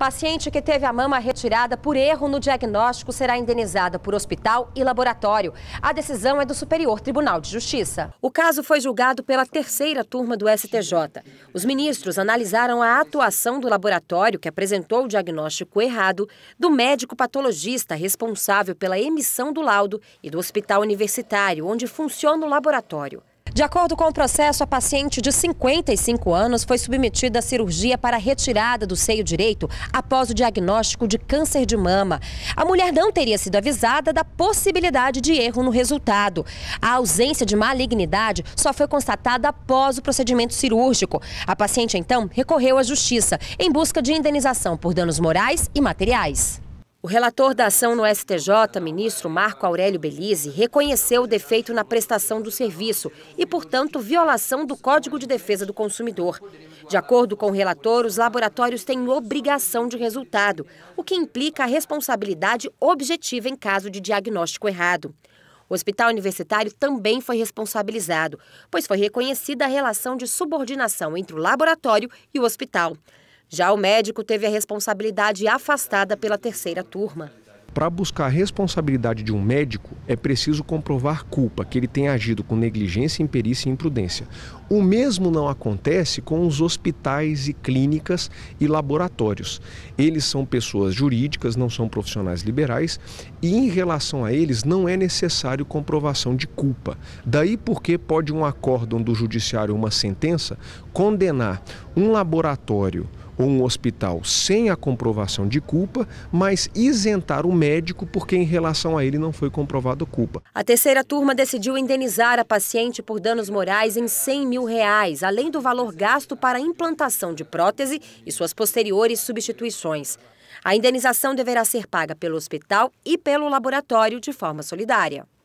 Paciente que teve a mama retirada por erro no diagnóstico será indenizada por hospital e laboratório. A decisão é do Superior Tribunal de Justiça. O caso foi julgado pela terceira turma do STJ. Os ministros analisaram a atuação do laboratório que apresentou o diagnóstico errado, do médico patologista responsável pela emissão do laudo e do hospital universitário onde funciona o laboratório. De acordo com o processo, a paciente de 55 anos foi submetida à cirurgia para retirada do seio direito após o diagnóstico de câncer de mama. A mulher não teria sido avisada da possibilidade de erro no resultado. A ausência de malignidade só foi constatada após o procedimento cirúrgico. A paciente, então, recorreu à justiça em busca de indenização por danos morais e materiais. O relator da ação no STJ, ministro Marco Aurélio Belize, reconheceu o defeito na prestação do serviço e, portanto, violação do Código de Defesa do Consumidor. De acordo com o relator, os laboratórios têm obrigação de resultado, o que implica a responsabilidade objetiva em caso de diagnóstico errado. O Hospital Universitário também foi responsabilizado, pois foi reconhecida a relação de subordinação entre o laboratório e o hospital. Já o médico teve a responsabilidade afastada pela terceira turma. Para buscar a responsabilidade de um médico, é preciso comprovar culpa, que ele tem agido com negligência, imperícia e imprudência. O mesmo não acontece com os hospitais e clínicas e laboratórios. Eles são pessoas jurídicas, não são profissionais liberais, e em relação a eles não é necessário comprovação de culpa. Daí porque pode um acórdão do judiciário, uma sentença, condenar um laboratório um hospital sem a comprovação de culpa, mas isentar o médico porque em relação a ele não foi comprovada culpa. A terceira turma decidiu indenizar a paciente por danos morais em 100 mil reais, além do valor gasto para a implantação de prótese e suas posteriores substituições. A indenização deverá ser paga pelo hospital e pelo laboratório de forma solidária.